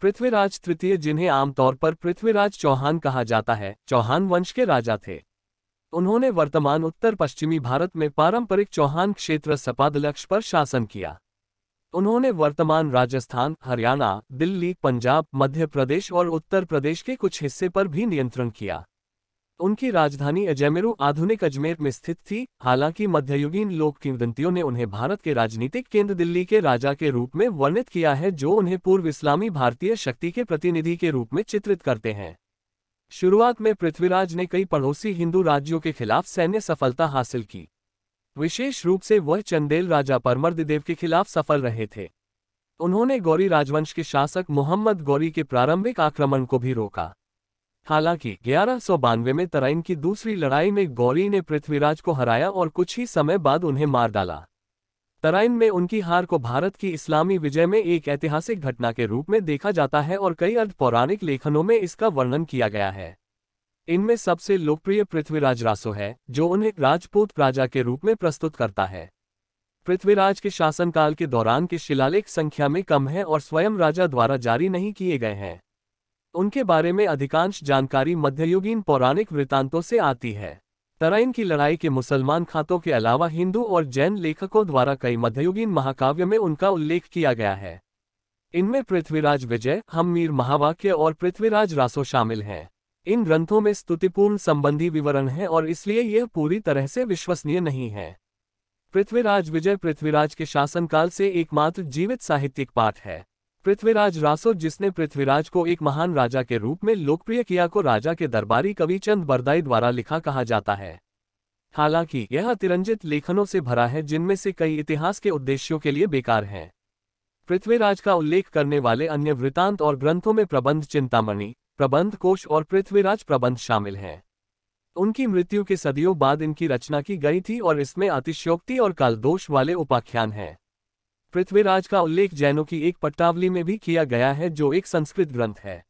पृथ्वीराज तृतीय जिन्हें आमतौर पर पृथ्वीराज चौहान कहा जाता है चौहान वंश के राजा थे उन्होंने वर्तमान उत्तर पश्चिमी भारत में पारंपरिक चौहान क्षेत्र सपादलक्ष पर शासन किया उन्होंने वर्तमान राजस्थान हरियाणा दिल्ली पंजाब मध्य प्रदेश और उत्तर प्रदेश के कुछ हिस्से पर भी नियंत्रण किया उनकी राजधानी अजमेरू आधुनिक अजमेर में स्थित थी हालांकि मध्ययुगीन लोक किंवदंतियों ने उन्हें भारत के राजनीतिक केंद्र दिल्ली के राजा के रूप में वर्णित किया है जो उन्हें पूर्व इस्लामी भारतीय शक्ति के प्रतिनिधि के रूप में चित्रित करते हैं शुरुआत में पृथ्वीराज ने कई पड़ोसी हिंदू राज्यों के खिलाफ सैन्य सफलता हासिल की विशेष रूप से वह चंदेल राजा परमर्ददेव के खिलाफ सफल रहे थे उन्होंने गौरी राजवंश के शासक मोहम्मद गौरी के प्रारंभिक आक्रमण को भी रोका हालांकि ग्यारह में तराइन की दूसरी लड़ाई में गौरी ने पृथ्वीराज को हराया और कुछ ही समय बाद उन्हें मार डाला तराइन में उनकी हार को भारत की इस्लामी विजय में एक ऐतिहासिक घटना के रूप में देखा जाता है और कई अर्ध पौराणिक लेखनों में इसका वर्णन किया गया है इनमें सबसे लोकप्रिय पृथ्वीराज रासो है जो उन्हें राजपूत राजा के रूप में प्रस्तुत करता है पृथ्वीराज के शासनकाल के दौरान के शिलालेख संख्या में कम है और स्वयं राजा द्वारा जारी नहीं किए गए हैं उनके बारे में अधिकांश जानकारी मध्ययुगीन पौराणिक वृत्तांतों से आती है तराइन की लड़ाई के मुसलमान खातों के अलावा हिंदू और जैन लेखकों द्वारा कई मध्ययुगीन महाकाव्य में उनका उल्लेख किया गया है इनमें पृथ्वीराज विजय मीर महावाक्य और पृथ्वीराज रासो शामिल हैं इन ग्रंथों में स्तुतिपूर्ण संबंधी विवरण हैं और इसलिए यह पूरी तरह से विश्वसनीय नहीं है पृथ्वीराज विजय पृथ्वीराज के शासनकाल से एकमात्र जीवित साहित्यिक पाठ है पृथ्वीराज रासो जिसने पृथ्वीराज को एक महान राजा के रूप में लोकप्रिय किया को राजा के दरबारी कवि चंद बरदाई द्वारा लिखा कहा जाता है हालांकि यह अतिरंजित लेखनों से भरा है जिनमें से कई इतिहास के उद्देश्यों के लिए बेकार हैं पृथ्वीराज का उल्लेख करने वाले अन्य वृतांत और ग्रंथों में प्रबंध चिंतामणि प्रबंध कोश और पृथ्वीराज प्रबंध शामिल हैं उनकी मृत्यु के सदियों बाद इनकी रचना की गई थी और इसमें अतिशयोक्ति और कालदोष वाले उपाख्यान हैं पृथ्वीराज का उल्लेख जैनों की एक पट्टावली में भी किया गया है जो एक संस्कृत ग्रंथ है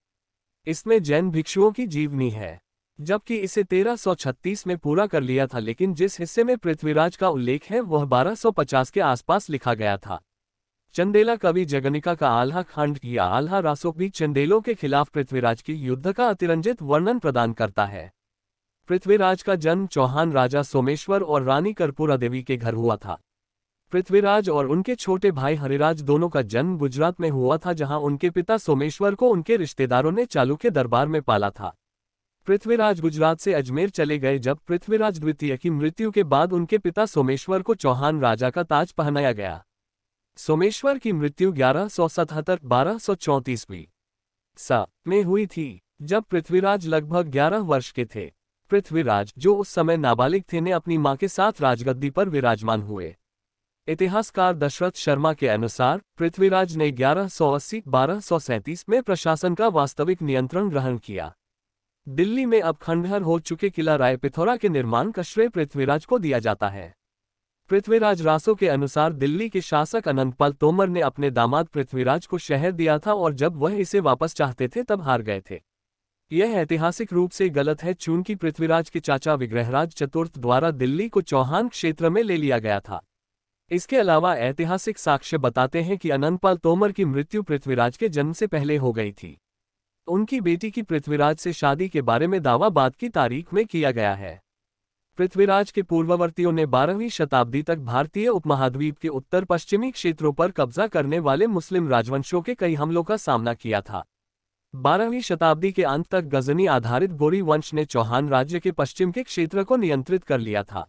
इसमें जैन भिक्षुओं की जीवनी है जबकि इसे 1336 में पूरा कर लिया था लेकिन जिस हिस्से में पृथ्वीराज का उल्लेख है वह 1250 के आसपास लिखा गया था चंदेला कवि जगनिका का आल्हा खंड या आल्हा रासो भी चंदेलों के खिलाफ पृथ्वीराज की युद्ध का अतिरंजित वर्णन प्रदान करता है पृथ्वीराज का जन्म चौहान राजा सोमेश्वर और रानी कर्पूरा देवी के घर हुआ था पृथ्वीराज और उनके छोटे भाई हरिराज दोनों का जन्म गुजरात में हुआ था जहां उनके पिता सोमेश्वर को उनके रिश्तेदारों ने चालू के दरबार में पाला था पृथ्वीराज गुजरात से अजमेर चले गए जब पृथ्वीराज द्वितीय की मृत्यु के बाद उनके पिता सोमेश्वर को चौहान राजा का ताज पहनाया गया सोमेश्वर की मृत्यु ग्यारह सौ सतहत्तर बारह सौ चौंतीसवीं में हुई थी जब पृथ्वीराज लगभग ग्यारह वर्ष के थे पृथ्वीराज जो उस समय नाबालिग थे ने अपनी मां के साथ राजगद्दी पर विराजमान हुए इतिहासकार दशरथ शर्मा के अनुसार पृथ्वीराज ने 1180-1237 में प्रशासन का वास्तविक नियंत्रण ग्रहण किया दिल्ली में अब खंडहर हो चुके किला राय पिथौरा के निर्माण का श्रेय पृथ्वीराज को दिया जाता है पृथ्वीराज रासो के अनुसार दिल्ली के शासक अनंतपाल तोमर ने अपने दामाद पृथ्वीराज को शहर दिया था और जब वह इसे वापस चाहते थे तब हार गए थे यह ऐतिहासिक रूप से गलत है चूंकि पृथ्वीराज के चाचा विग्रहराज चतुर्थ द्वारा दिल्ली को चौहान क्षेत्र में ले लिया गया था इसके अलावा ऐतिहासिक साक्ष्य बताते हैं कि अनंतपाल तोमर की मृत्यु पृथ्वीराज के जन्म से पहले हो गई थी उनकी बेटी की पृथ्वीराज से शादी के बारे में दावा बाद की तारीख में किया गया है पृथ्वीराज के पूर्ववर्तियों ने 12वीं शताब्दी तक भारतीय उपमहाद्वीप के उत्तर पश्चिमी क्षेत्रों पर कब्जा करने वाले मुस्लिम राजवंशों के कई हमलों का सामना किया था 12वीं शताब्दी के अंत तक गजनी आधारित गोरी वंश ने चौहान राज्य के पश्चिम के क्षेत्र को नियंत्रित कर लिया था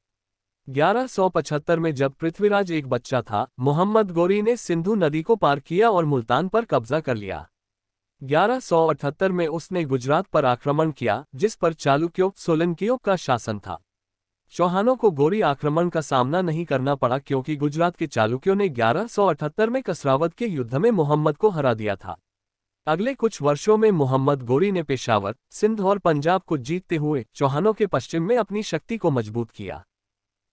1175 में जब पृथ्वीराज एक बच्चा था मोहम्मद गोरी ने सिंधु नदी को पार किया और मुल्तान पर कब्जा कर लिया 1178 में उसने गुजरात पर आक्रमण किया जिस पर चालुक्यों सोलंकियों का शासन था चौहानों को गोरी आक्रमण का सामना नहीं करना पड़ा क्योंकि गुजरात के चालुक्यों ने 1178 में कसरावत के युद्ध में मोहम्मद को हरा दिया था अगले कुछ वर्षों में मोहम्मद गोरी ने पेशावर सिंध और पंजाब को जीतते हुए चौहानों के पश्चिम में अपनी शक्ति को मजबूत किया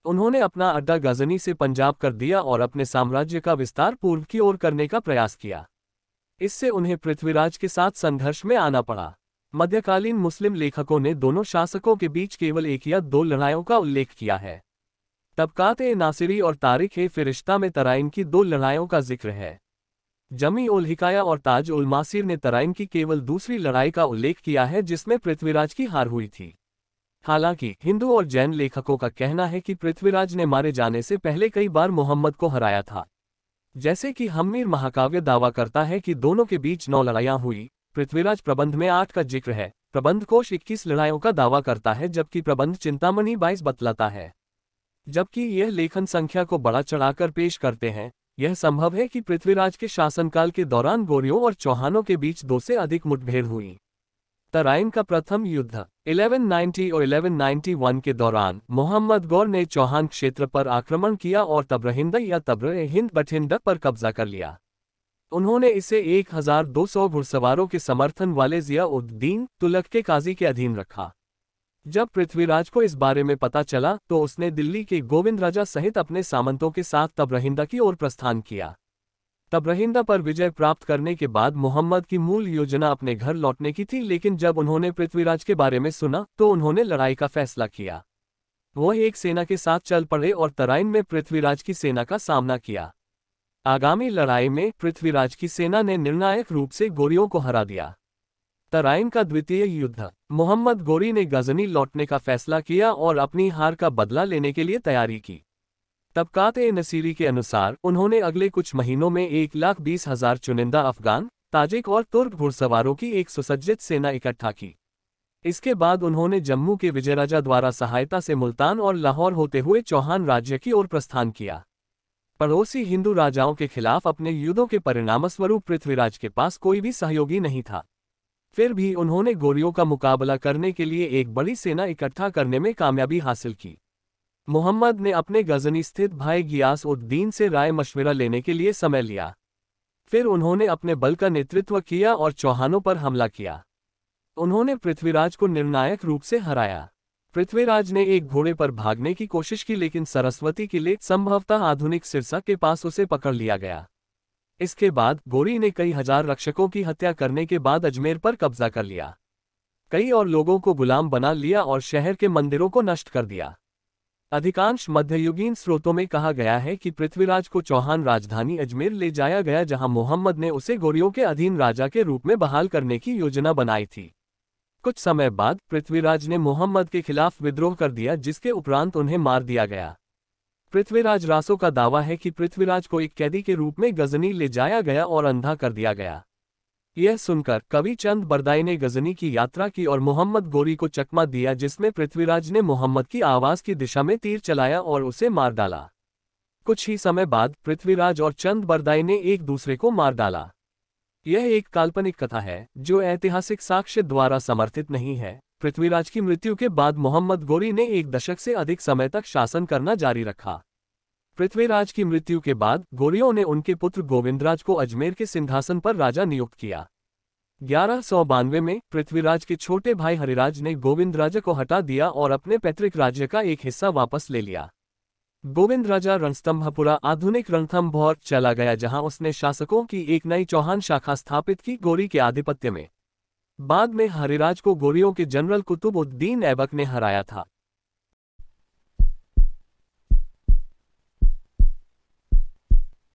उन्होंने अपना अड्डा गजनी से पंजाब कर दिया और अपने साम्राज्य का विस्तार पूर्व की ओर करने का प्रयास किया इससे उन्हें पृथ्वीराज के साथ संघर्ष में आना पड़ा मध्यकालीन मुस्लिम लेखकों ने दोनों शासकों के बीच केवल एक या दो लड़ाइयों का उल्लेख किया है तबकात ए नासिरी और तारिक ए फिरिश्ता में तराइन की दो लड़ाइयों का जिक्र है जमी उल हिकाया और ताज उल मासिर ने तराइन की केवल दूसरी लड़ाई का उल्लेख किया है जिसमें पृथ्वीराज की हार हुई थी हालांकि हिंदू और जैन लेखकों का कहना है कि पृथ्वीराज ने मारे जाने से पहले कई बार मोहम्मद को हराया था जैसे कि हमीर महाकाव्य दावा करता है कि दोनों के बीच नौ लड़ाइयां हुई पृथ्वीराज प्रबंध में आठ का जिक्र है प्रबंध कोश इक्कीस लड़ाइयों का दावा करता है जबकि प्रबंध चिंतामणि बाईस बतलाता है जबकि यह लेखन संख्या को बड़ा चढ़ाकर पेश करते हैं यह संभव है कि पृथ्वीराज के शासनकाल के दौरान गोरियों और चौहानों के बीच दो से अधिक मुठभेड़ हुई तराइन का प्रथम युद्ध 1190 और 1191 के दौरान मोहम्मद गौर ने चौहान क्षेत्र पर आक्रमण किया और तब्रहिंद या तब्र हिंद बठिंडा पर कब्जा कर लिया उन्होंने इसे 1200 घुड़सवारों के समर्थन वाले जिया उद्दीन तुलक के काजी के अधीन रखा जब पृथ्वीराज को इस बारे में पता चला तो उसने दिल्ली के गोविंद राजा सहित अपने सामंतों के साथ तब्रहिंदा की ओर प्रस्थान किया रहिंदा पर विजय प्राप्त करने के बाद मोहम्मद की मूल योजना अपने घर लौटने की थी लेकिन जब उन्होंने पृथ्वीराज के बारे में सुना तो उन्होंने लड़ाई का फैसला किया वह एक सेना के साथ चल पड़े और तराइन में पृथ्वीराज की सेना का सामना किया आगामी लड़ाई में पृथ्वीराज की सेना ने निर्णायक रूप से गोरियों को हरा दिया तराइन का द्वितीय युद्ध मोहम्मद गोरी ने गजनी लौटने का फैसला किया और अपनी हार का बदला लेने के लिए तैयारी की तबकात ए नसीरी के अनुसार उन्होंने अगले कुछ महीनों में एक लाख बीस हजार चुनिंदा अफगान ताजिक और तुर्क घुड़सवारों की एक सुसज्जित सेना इकट्ठा की इसके बाद उन्होंने जम्मू के विजयराजा द्वारा सहायता से मुल्तान और लाहौर होते हुए चौहान राज्य की ओर प्रस्थान किया पड़ोसी हिंदू राजाओं के खिलाफ अपने युद्धों के परिणामस्वरूप पृथ्वीराज के पास कोई भी सहयोगी नहीं था फिर भी उन्होंने गोरियों का मुकाबला करने के लिए एक बड़ी सेना इकट्ठा करने में कामयाबी हासिल की मोहम्मद ने अपने गजनी स्थित भाई गियास उद्दीन से राय मशविरा लेने के लिए समय लिया फिर उन्होंने अपने बल का नेतृत्व किया और चौहानों पर हमला किया उन्होंने पृथ्वीराज को निर्णायक रूप से हराया पृथ्वीराज ने एक घोड़े पर भागने की कोशिश की लेकिन सरस्वती के लिए संभवतः आधुनिक सिरसा के पास उसे पकड़ लिया गया इसके बाद गोरी ने कई हजार रक्षकों की हत्या करने के बाद अजमेर पर कब्जा कर लिया कई और लोगों को गुलाम बना लिया और शहर के मंदिरों को नष्ट कर दिया अधिकांश मध्ययुगीन स्रोतों में कहा गया है कि पृथ्वीराज को चौहान राजधानी अजमेर ले जाया गया जहां मोहम्मद ने उसे गोरियों के अधीन राजा के रूप में बहाल करने की योजना बनाई थी कुछ समय बाद पृथ्वीराज ने मोहम्मद के खिलाफ विद्रोह कर दिया जिसके उपरांत उन्हें मार दिया गया पृथ्वीराज रासो का दावा है कि पृथ्वीराज को एक कैदी के रूप में गजनी ले जाया गया और अंधा कर दिया गया यह सुनकर कवि चंद बरदाई ने गजनी की यात्रा की और मोहम्मद गोरी को चकमा दिया जिसमें पृथ्वीराज ने मोहम्मद की आवाज की दिशा में तीर चलाया और उसे मार डाला कुछ ही समय बाद पृथ्वीराज और चंद बरदाई ने एक दूसरे को मार डाला यह एक काल्पनिक कथा है जो ऐतिहासिक साक्ष्य द्वारा समर्थित नहीं है पृथ्वीराज की मृत्यु के बाद मोहम्मद गोरी ने एक दशक से अधिक समय तक शासन करना जारी रखा पृथ्वीराज की मृत्यु के बाद गोरियों ने उनके पुत्र गोविंदराज को अजमेर के सिंहासन पर राजा नियुक्त किया ग्यारह सौ बानवे में पृथ्वीराज के छोटे भाई हरिराज ने गोविंदराज को हटा दिया और अपने पैतृक राज्य का एक हिस्सा वापस ले लिया गोविंद राजा रणस्तंभपुरा आधुनिक रणथम्भौर चला गया जहां उसने शासकों की एक नई चौहान शाखा स्थापित की गोरी के आधिपत्य में बाद में हरिराज को गोरियों के जनरल कुतुबुद्दीन ऐबक ने हराया था